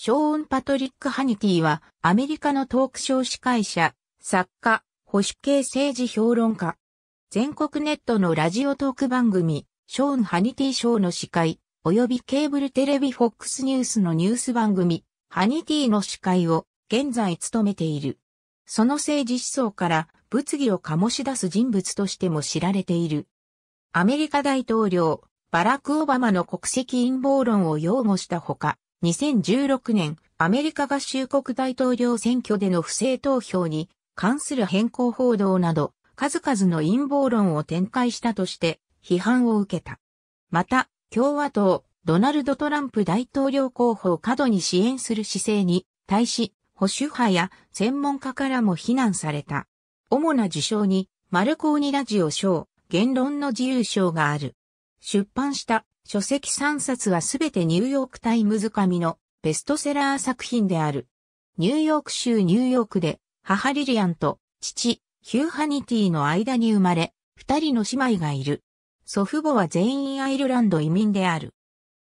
ショーン・パトリック・ハニティは、アメリカのトークショー司会者、作家、保守系政治評論家。全国ネットのラジオトーク番組、ショーン・ハニティショーの司会、及びケーブルテレビフォックスニュースのニュース番組、ハニティの司会を現在務めている。その政治思想から物議を醸し出す人物としても知られている。アメリカ大統領、バラク・オバマの国籍陰謀論を擁護したほか、2016年、アメリカ合衆国大統領選挙での不正投票に関する変更報道など、数々の陰謀論を展開したとして批判を受けた。また、共和党、ドナルド・トランプ大統領候補を過度に支援する姿勢に対し、保守派や専門家からも非難された。主な受賞に、マルコーニラジオ賞、言論の自由賞がある。出版した書籍3冊はすべてニューヨークタイムズ紙のベストセラー作品である。ニューヨーク州ニューヨークで母リリアンと父ヒューハニティの間に生まれ、二人の姉妹がいる。祖父母は全員アイルランド移民である。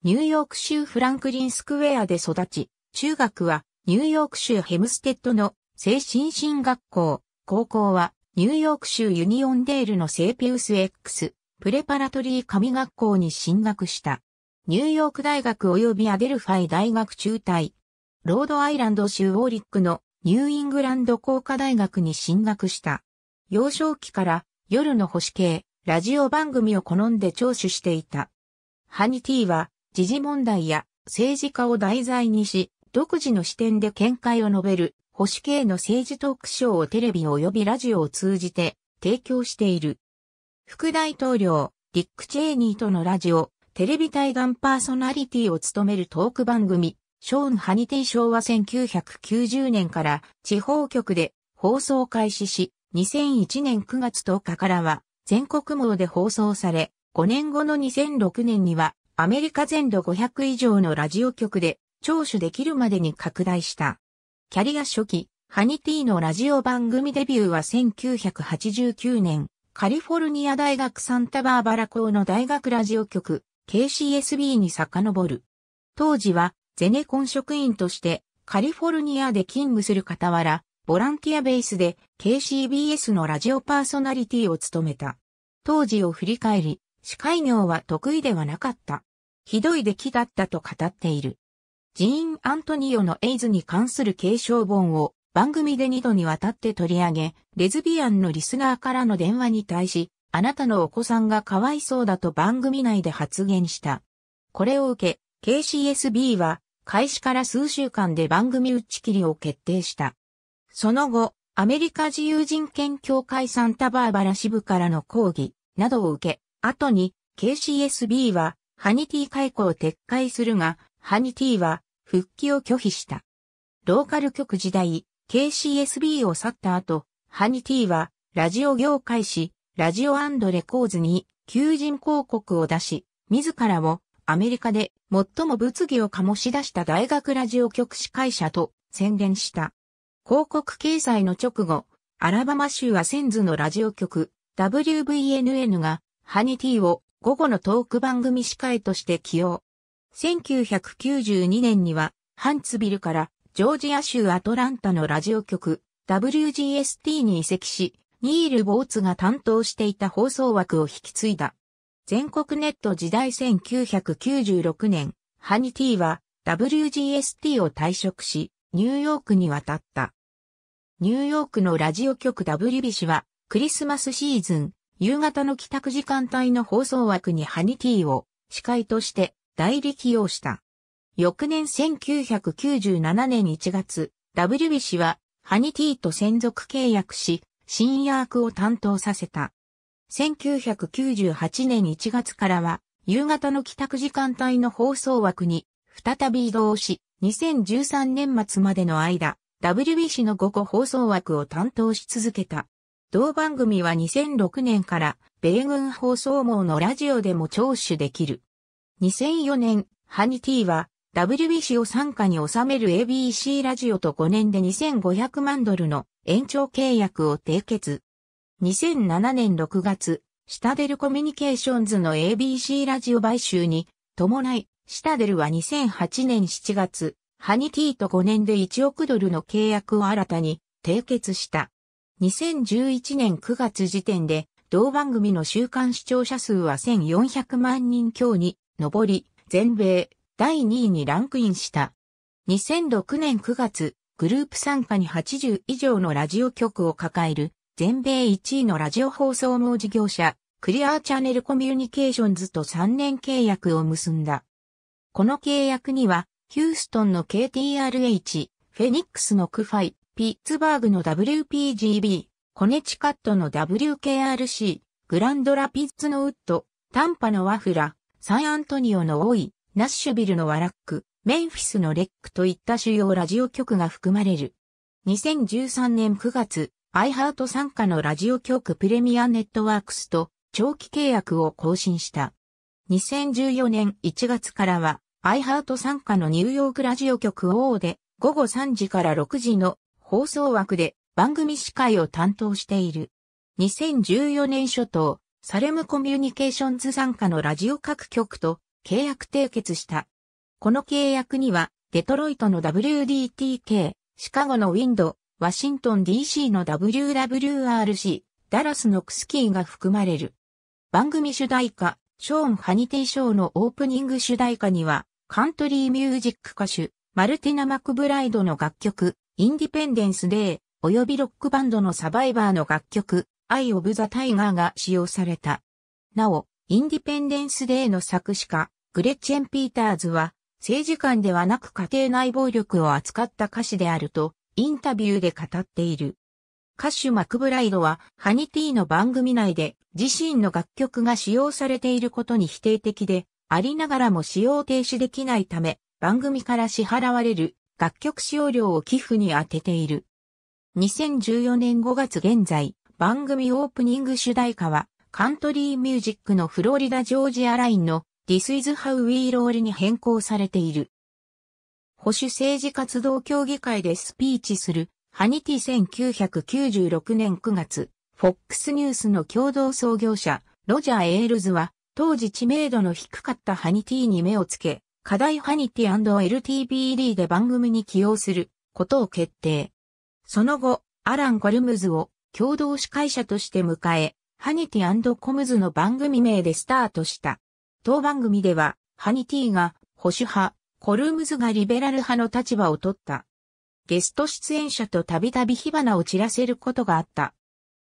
ニューヨーク州フランクリンスクエアで育ち、中学はニューヨーク州ヘムステッドの聖心神学校、高校はニューヨーク州ユニオンデールのセーピウス X プレパラトリー神学校に進学した。ニューヨーク大学及びアデルファイ大学中退。ロードアイランド州オーリックのニューイングランド工科大学に進学した。幼少期から夜の星系、ラジオ番組を好んで聴取していた。ハニティは時事問題や政治家を題材にし、独自の視点で見解を述べる保守系の政治トークショーをテレビ及びラジオを通じて提供している。副大統領、ディック・チェーニーとのラジオ、テレビ対談パーソナリティを務めるトーク番組、ショーン・ハニティ賞は1990年から地方局で放送開始し、2001年9月10日からは全国網で放送され、5年後の2006年にはアメリカ全土500以上のラジオ局で聴取できるまでに拡大した。キャリア初期、ハニティのラジオ番組デビューは1989年、カリフォルニア大学サンタバーバラ校の大学ラジオ局 KCSB に遡る。当時はゼネコン職員としてカリフォルニアで勤務する傍ら、ボランティアベースで KCBS のラジオパーソナリティを務めた。当時を振り返り、司会業は得意ではなかった。ひどい出来だったと語っている。ジーン・アントニオのエイズに関する継承本を番組で2度にわたって取り上げ、レズビアンのリスナーからの電話に対し、あなたのお子さんがかわいそうだと番組内で発言した。これを受け、KCSB は、開始から数週間で番組打ち切りを決定した。その後、アメリカ自由人権協会サンタバーバラ支部からの抗議などを受け、後に KCSB はハニティ解雇を撤回するが、ハニティは復帰を拒否した。ローカル局時代、KCSB を去った後、ハニティは、ラジオ業界誌、ラジオレコーズに、求人広告を出し、自らを、アメリカで、最も物議を醸し出した大学ラジオ局司会者と、宣言した。広告掲載の直後、アラバマ州はセンズのラジオ局、WVNN が、ハニティを、午後のトーク番組司会として起用。1992年には、ハンツビルから、ジョージア州アトランタのラジオ局 WGST に移籍し、ニール・ボーツが担当していた放送枠を引き継いだ。全国ネット時代1996年、ハニティは WGST を退職し、ニューヨークに渡った。ニューヨークのラジオ局 W ビ c は、クリスマスシーズン、夕方の帰宅時間帯の放送枠にハニティを司会として代理起用した。翌年1997年1月、WB c はハニティと専属契約し、新役を担当させた。1998年1月からは、夕方の帰宅時間帯の放送枠に再び移動し、2013年末までの間、WBC の5個放送枠を担当し続けた。同番組は2006年から米軍放送網のラジオでも聴取できる。2004年、ハニティは WBC を参加に収める ABC ラジオと5年で2500万ドルの延長契約を締結。2007年6月、シタデルコミュニケーションズの ABC ラジオ買収に伴い、シタデルは2008年7月、ハニティと5年で1億ドルの契約を新たに締結した。2011年9月時点で、同番組の週間視聴者数は1400万人強に上り、全米、第2位にランクインした。2006年9月、グループ参加に80以上のラジオ局を抱える、全米1位のラジオ放送網事業者、クリアーチャンネルコミュニケーションズと3年契約を結んだ。この契約には、ヒューストンの KTRH、フェニックスのクファイ、ピッツバーグの WPGB、コネチカットの WKRC、グランドラピッツのウッド、タンパのワフラ、サンアントニオのオイ、ナッシュビルのワラック、メンフィスのレックといった主要ラジオ局が含まれる。2013年9月、アイハート参加のラジオ局プレミアネットワークスと長期契約を更新した。2014年1月からは、アイハート参加のニューヨークラジオ局 o で、午後3時から6時の放送枠で番組司会を担当している。2014年初頭、サレムコミュニケーションズ参加のラジオ各局と契約締結した。この契約には、デトロイトの WDTK、シカゴのウィンド、ワシントン DC の WWRC、ダラスのクスキーが含まれる。番組主題歌、ショーン・ハニティショーのオープニング主題歌には、カントリーミュージック歌手、マルティナ・マクブライドの楽曲、インディペンデンス・デー、およびロックバンドのサバイバーの楽曲、アイ・オブ・ザ・タイガーが使用された。なお、インディペンデンス・デーの作詞家、グレッチェン・ピーターズは、政治間ではなく家庭内暴力を扱った歌詞であると、インタビューで語っている。歌手マクブライドは、ハニティの番組内で、自身の楽曲が使用されていることに否定的で、ありながらも使用停止できないため、番組から支払われる楽曲使用料を寄付に充てている。2014年5月現在、番組オープニング主題歌は、カントリーミュージックのフロリダ・ジョージアラインの This is how we roll に変更されている。保守政治活動協議会でスピーチする、ハニティ1996年9月、FOX ニュースの共同創業者、ロジャー・エールズは、当時知名度の低かったハニティに目をつけ、課題ハニティ &LTBD で番組に起用することを決定。その後、アラン・コルムズを共同司会者として迎え、ハニティコムズの番組名でスタートした。当番組では、ハニティが保守派、コルームズがリベラル派の立場を取った。ゲスト出演者とたびたび火花を散らせることがあった。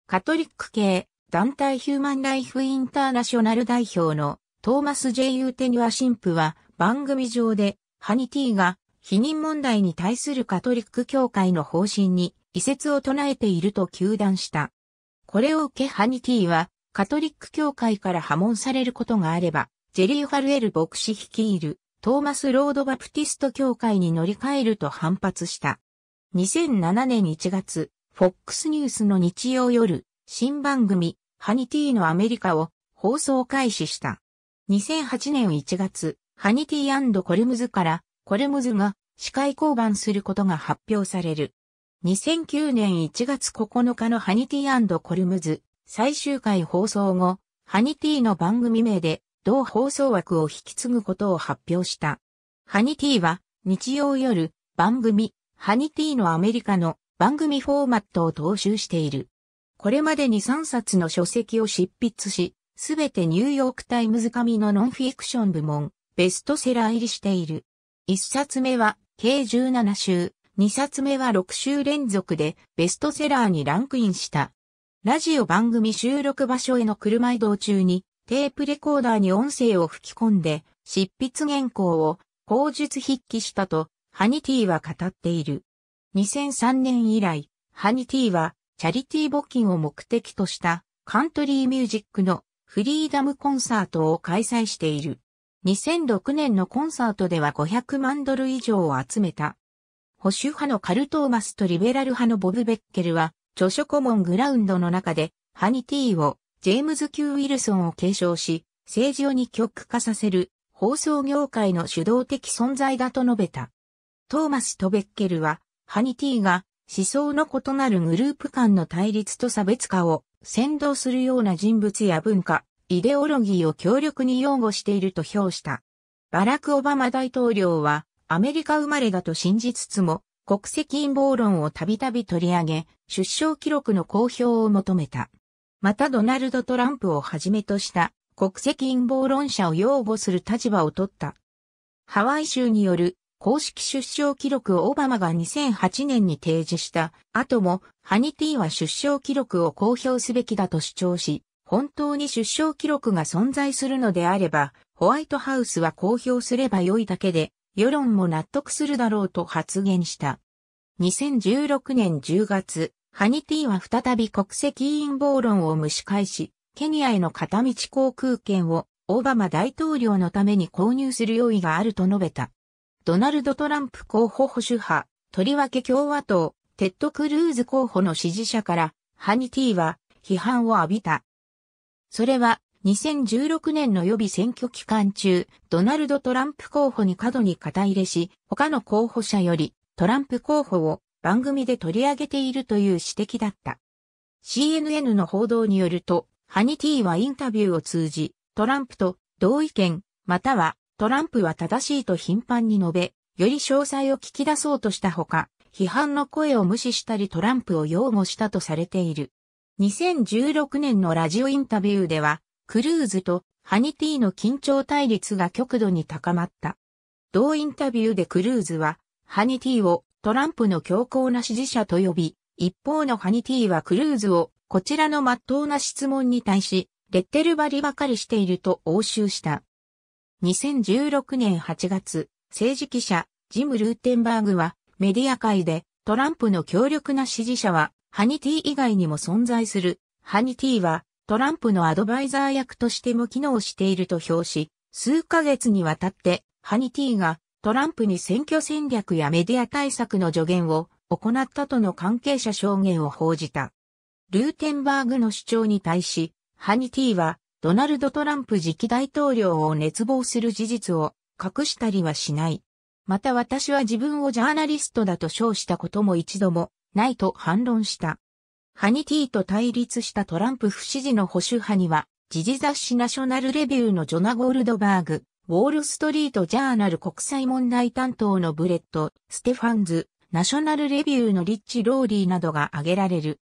カトリック系団体ヒューマンライフインターナショナル代表のトーマス・ジェイ・ユーテニュア神父は番組上でハニティが否認問題に対するカトリック教会の方針に移説を唱えていると求断した。これを受けハニティはカトリック教会から破門されることがあればジェリー・ファルエル牧師率いるトーマス・ロード・バプティスト教会に乗り換えると反発した。2007年1月、FOX ニュースの日曜夜、新番組、ハニティのアメリカを放送開始した。2008年1月、ハニティコルムズから、コルムズが司会交番することが発表される。2009年1月9日のハニティコルムズ最終回放送後、ハニティの番組名で同放送枠を引き継ぐことを発表した。ハニティは日曜夜番組ハニティのアメリカの番組フォーマットを踏襲している。これまでに3冊の書籍を執筆し、すべてニューヨークタイムズ紙のノンフィクション部門、ベストセラー入りしている。1冊目は計17週、2冊目は6週連続でベストセラーにランクインした。ラジオ番組収録場所への車移動中にテープレコーダーに音声を吹き込んで、執筆原稿を口述筆記したと、ハニティは語っている。2003年以来、ハニティはチャリティ募金を目的としたカントリーミュージックのフリーダムコンサートを開催している。2006年のコンサートでは500万ドル以上を集めた。保守派のカルトーマスとリベラル派のボブ・ベッケルは、著書コモングラウンドの中で、ハニティをジェームズ・ Q・ ウィルソンを継承し、政治をに極化させる放送業界の主導的存在だと述べた。トーマス・トベッケルは、ハニティが思想の異なるグループ間の対立と差別化を先導するような人物や文化、イデオロギーを強力に擁護していると評した。バラク・オバマ大統領はアメリカ生まれだと信じつつも国籍陰謀論をたびたび取り上げ出生記録の公表を求めた。またドナルド・トランプをはじめとした国籍陰謀論者を擁護する立場を取った。ハワイ州による公式出生記録をオバマが2008年に提示した後もハニティは出生記録を公表すべきだと主張し、本当に出生記録が存在するのであれば、ホワイトハウスは公表すれば良いだけで、世論も納得するだろうと発言した。2016年10月、ハニティは再び国籍陰謀論を蒸し返し、ケニアへの片道航空券をオバマ大統領のために購入する用意があると述べた。ドナルド・トランプ候補保守派、とりわけ共和党、テッド・クルーズ候補の支持者から、ハニティは批判を浴びた。それは、2016年の予備選挙期間中、ドナルド・トランプ候補に過度に肩入れし、他の候補者よりトランプ候補を番組で取り上げているという指摘だった。CNN の報道によると、ハニティはインタビューを通じ、トランプと同意見、またはトランプは正しいと頻繁に述べ、より詳細を聞き出そうとしたほか、批判の声を無視したりトランプを擁護したとされている。2016年のラジオインタビューでは、クルーズとハニティの緊張対立が極度に高まった。同インタビューでクルーズは、ハニティをトランプの強硬な支持者と呼び、一方のハニティはクルーズを、こちらの真っ当な質問に対し、レッテル張りばかりしていると応酬した。2016年8月、政治記者、ジム・ルーテンバーグは、メディア界で、トランプの強力な支持者は、ハニティ以外にも存在する。ハニティは、トランプのアドバイザー役としても機能していると評し、数ヶ月にわたって、ハニティがトランプに選挙戦略やメディア対策の助言を行ったとの関係者証言を報じた。ルーテンバーグの主張に対し、ハニティはドナルド・トランプ次期大統領を熱望する事実を隠したりはしない。また私は自分をジャーナリストだと称したことも一度もないと反論した。ハニティと対立したトランプ不支持の保守派には、時事雑誌ナショナルレビューのジョナ・ゴールドバーグ、ウォール・ストリート・ジャーナル国際問題担当のブレット、ステファンズ、ナショナルレビューのリッチ・ローリーなどが挙げられる。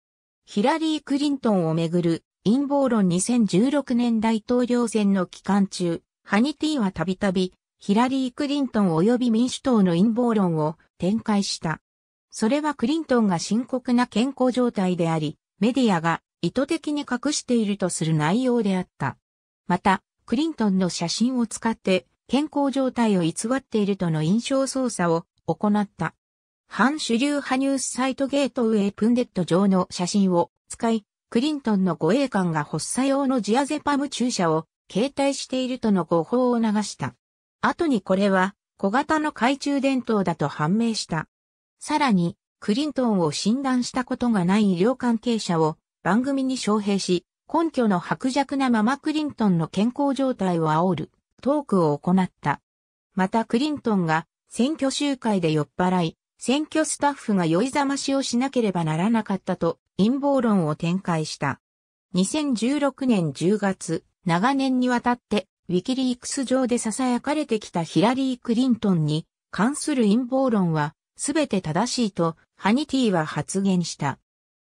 ヒラリー・クリントンをめぐる陰謀論2016年大統領選の期間中、ハニティはたびたびヒラリー・クリントン及び民主党の陰謀論を展開した。それはクリントンが深刻な健康状態であり、メディアが意図的に隠しているとする内容であった。また、クリントンの写真を使って健康状態を偽っているとの印象操作を行った。反主流派ニュースサイトゲートウェイプンデッド上の写真を使い、クリントンの護衛官が発作用のジアゼパム注射を携帯しているとの誤報を流した。後にこれは小型の懐中電灯だと判明した。さらに、クリントンを診断したことがない医療関係者を番組に招聘し、根拠の薄弱なままクリントンの健康状態を煽るトークを行った。またクリントンが選挙集会で酔っ払い、選挙スタッフが酔いざましをしなければならなかったと陰謀論を展開した。2016年10月、長年にわたってウィキリークス上で囁かれてきたヒラリー・クリントンに関する陰謀論は全て正しいとハニティは発言した。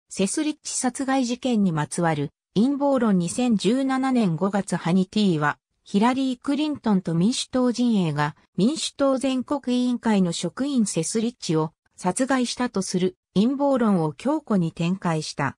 セスリッチ殺害事件にまつわる陰謀論2017年5月ハニティは、ヒラリー・クリントンと民主党陣営が民主党全国委員会の職員セスリッチを殺害したとする陰謀論を強固に展開した。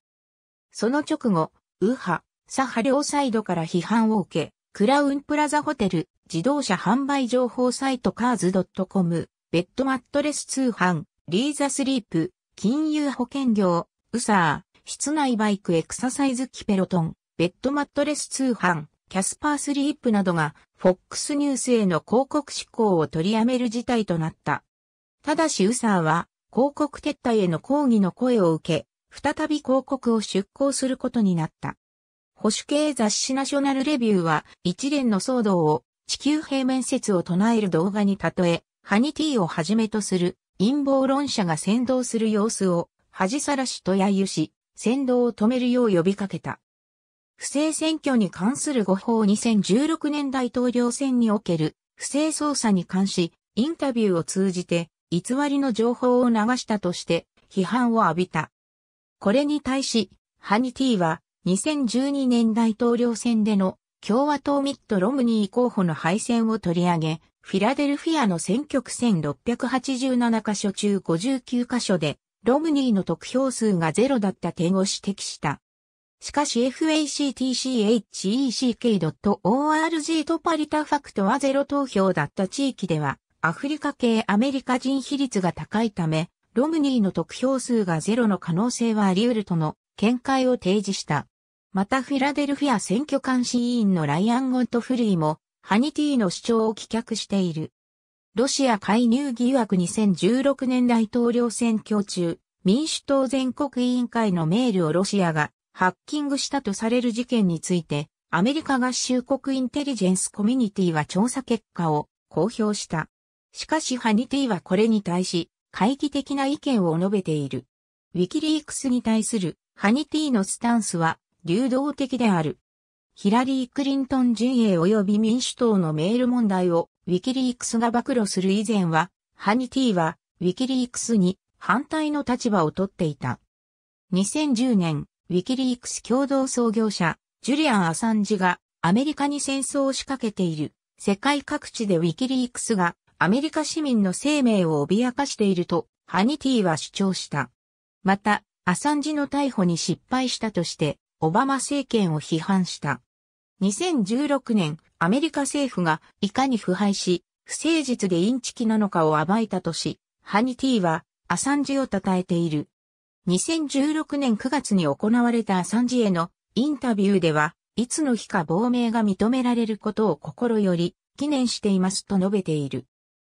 その直後、右派、左派両サイドから批判を受け、クラウンプラザホテル、自動車販売情報サイトカーズ .com、ベッドマットレス通販、リーザスリープ、金融保険業、ウサー、室内バイクエクササイズ機ペロトン、ベッドマットレス通販、キャスパースリープなどが、FOX ニュースへの広告志向を取りやめる事態となった。ただしウサーは、広告撤退への抗議の声を受け、再び広告を出稿することになった。保守系雑誌ナショナルレビューは、一連の騒動を、地球平面説を唱える動画に例え、ハニティをはじめとする陰謀論者が先導する様子を恥さらしと揶揄し、先導を止めるよう呼びかけた。不正選挙に関する誤報2016年大統領選における不正捜査に関し、インタビューを通じて偽りの情報を流したとして批判を浴びた。これに対し、ハニティは2012年大統領選での共和党ミット・ロムニー候補の敗戦を取り上げ、フィラデルフィアの選挙区1687箇所中59箇所でロムニーの得票数がゼロだった点を指摘した。しかし factchec.org とパリタファクトはゼロ投票だった地域では、アフリカ系アメリカ人比率が高いため、ロムニーの得票数がゼロの可能性はあり得るとの見解を提示した。またフィラデルフィア選挙監視委員のライアン・ゴントフリーも、ハニティの主張を棄却している。ロシア介入疑惑2016年大統領選挙中、民主党全国委員会のメールをロシアがハッキングしたとされる事件について、アメリカ合衆国インテリジェンスコミュニティは調査結果を公表した。しかしハニティはこれに対し、懐疑的な意見を述べている。ウィキリークスに対するハニティのスタンスは流動的である。ヒラリー・クリントン陣営及び民主党のメール問題をウィキリークスが暴露する以前は、ハニティは、ウィキリークスに反対の立場をとっていた。2010年、ウィキリークス共同創業者、ジュリアン・アサンジが、アメリカに戦争を仕掛けている、世界各地でウィキリークスが、アメリカ市民の生命を脅かしていると、ハニティは主張した。また、アサンジの逮捕に失敗したとして、オバマ政権を批判した。2016年、アメリカ政府がいかに腐敗し、不誠実でインチキなのかを暴いたとし、ハニティはアサンジを称えている。2016年9月に行われたアサンジへのインタビューでは、いつの日か亡命が認められることを心より記念していますと述べている。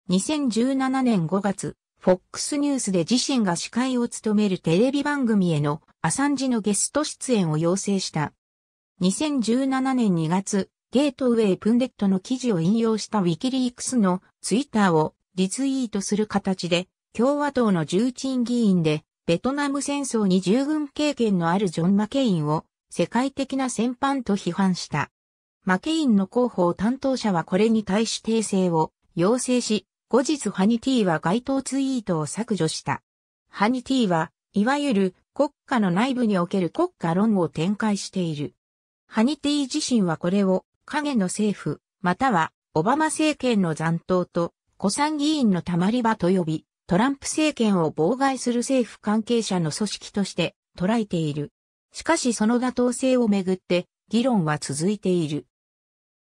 2017年5月、FOX ニュースで自身が司会を務めるテレビ番組へのアサンジのゲスト出演を要請した。2017年2月、ゲートウェイプンデットの記事を引用したウィキリークスのツイッターをリツイートする形で、共和党の重鎮議員で、ベトナム戦争に従軍経験のあるジョン・マケインを世界的な戦犯と批判した。マケインの広報担当者はこれに対し訂正を要請し、後日ハニティは該当ツイートを削除した。ハニティは、いわゆる国家の内部における国家論を展開している。ハニティ自身はこれを影の政府、またはオバマ政権の残党と古参議院のたまり場と呼び、トランプ政権を妨害する政府関係者の組織として捉えている。しかしその妥当性をめぐって議論は続いている。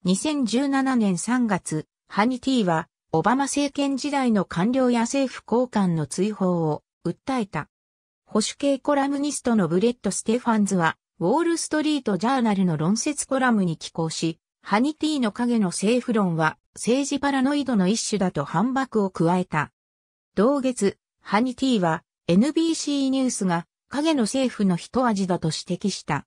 2017年3月、ハニティはオバマ政権時代の官僚や政府高官の追放を訴えた。保守系コラムニストのブレット・ステファンズはウォールストリートジャーナルの論説コラムに寄稿し、ハニティの影の政府論は政治パラノイドの一種だと反駁を加えた。同月、ハニティは NBC ニュースが影の政府の一味だと指摘した。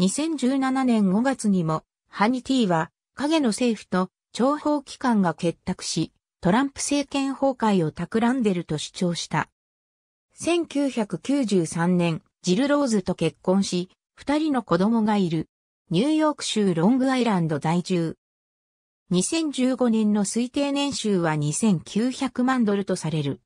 2017年5月にも、ハニティは影の政府と諜報機関が結託し、トランプ政権崩壊を企んでると主張した。1993年、ジル・ローズと結婚し、二人の子供がいる。ニューヨーク州ロングアイランド在住。2015年の推定年収は2900万ドルとされる。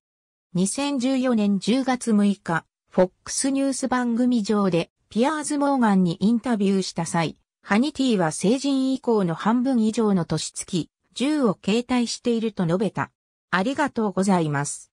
2014年10月6日、FOX ニュース番組上でピアーズ・モーガンにインタビューした際、ハニティは成人以降の半分以上の年月、銃を携帯していると述べた。ありがとうございます。